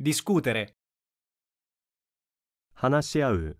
discutere 話し合う